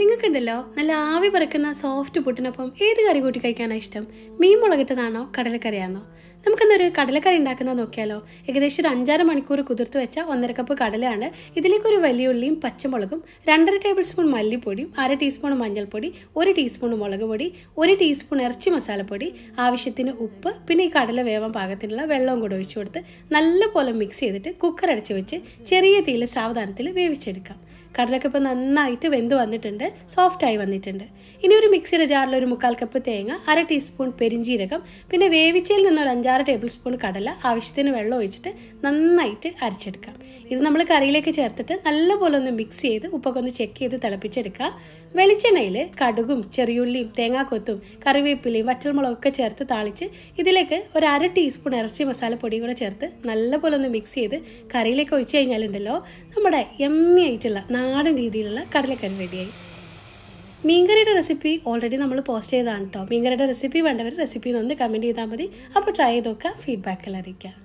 നിങ്ങൾക്കുണ്ടല്ലോ നല്ല ആവി പറക്കുന്ന സോഫ്റ്റ് പുട്ടിനൊപ്പം ഏത് കറി കൂട്ടി കഴിക്കാനാണ് ഇഷ്ടം മീൻ മുളകിട്ടതാണോ കടലക്കറിയാണോ നമുക്കെന്നൊരു കടലക്കറി ഉണ്ടാക്കുന്നത് നോക്കിയാലോ ഏകദേശം ഒരു അഞ്ചാറ് മണിക്കൂർ കുതിർത്ത് വെച്ച ഒന്നര കപ്പ് കടലയാണ് ഇതിലേക്ക് ഒരു വലിയ ഉള്ളിയും പച്ചമുളകും രണ്ടര ടേബിൾ സ്പൂൺ മല്ലിപ്പൊടിയും അര ടീസ്പൂൺ മഞ്ഞൾപ്പൊടി ഒരു ടീസ്പൂൺ മുളക് പൊടി ഒരു ടീസ്പൂൺ ഇറച്ചി മസാലപ്പൊടി ആവശ്യത്തിന് ഉപ്പ് പിന്നെ ഈ കടല വേവാൻ പാകത്തിനുള്ള വെള്ളവും കൂടെ ഒഴിച്ചു കൊടുത്ത് നല്ലപോലെ മിക്സ് ചെയ്തിട്ട് കുക്കർ അടച്ചു വെച്ച് ചെറിയ തീയിൽ സാവധാനത്തിൽ വേവിച്ചെടുക്കാം കടലൊക്കെ ഇപ്പോൾ നന്നായിട്ട് വെന്ത് വന്നിട്ടുണ്ട് സോഫ്റ്റായി വന്നിട്ടുണ്ട് ഇനി ഒരു മിക്സിയുടെ ജാറിൽ ഒരു മുക്കാൽ കപ്പ് തേങ്ങ അര ടീസ്പൂൺ പെരിഞ്ചീരകം പിന്നെ വേവിച്ചയിൽ നിന്ന് ഒരു അഞ്ചാറ് ടേബിൾ സ്പൂൺ കടല ആവശ്യത്തിന് വെള്ളം ഒഴിച്ചിട്ട് നന്നായിട്ട് അരച്ചെടുക്കാം ഇത് നമ്മൾ കറിയിലേക്ക് ചേർത്തിട്ട് നല്ലപോലെ ഒന്ന് മിക്സ് ചെയ്ത് ഉപ്പൊക്കെ ഒന്ന് ചെക്ക് ചെയ്ത് തിളപ്പിച്ചെടുക്കുക വെളിച്ചെണ്ണയിൽ കടുകും ചെറിയുള്ളിയും തേങ്ങാക്കൊത്തും കറിവേപ്പിലയും വറ്റൽമുളകൊക്കെ ചേർത്ത് താളിച്ച് ഇതിലേക്ക് ഒരു അര ടീസ്പൂൺ ഇറച്ചി മസാലപ്പൊടിയും കൂടെ ചേർത്ത് നല്ലപോലെ ഒന്ന് മിക്സ് ചെയ്ത് കറിയിലേക്ക് ഒഴിച്ച് കഴിഞ്ഞാലുണ്ടല്ലോ നമ്മുടെ എമ്മി ആയിട്ടുള്ള നാടൻ രീതിയിലുള്ള കടലക്കറി റെഡിയായി മീൻകറിയുടെ റെസിപ്പി ഓൾറെഡി നമ്മൾ പോസ്റ്റ് ചെയ്തതാണ് കേട്ടോ മീൻകറിയുടെ റെസിപ്പി വേണ്ടവർ റെസിപ്പി ഒന്ന് കമൻറ്റ് ചെയ്താൽ മതി അപ്പോൾ ട്രൈ ചെയ്ത് നോക്കുക ഫീഡ്ബാക്കിൽ അറിയിക്കുക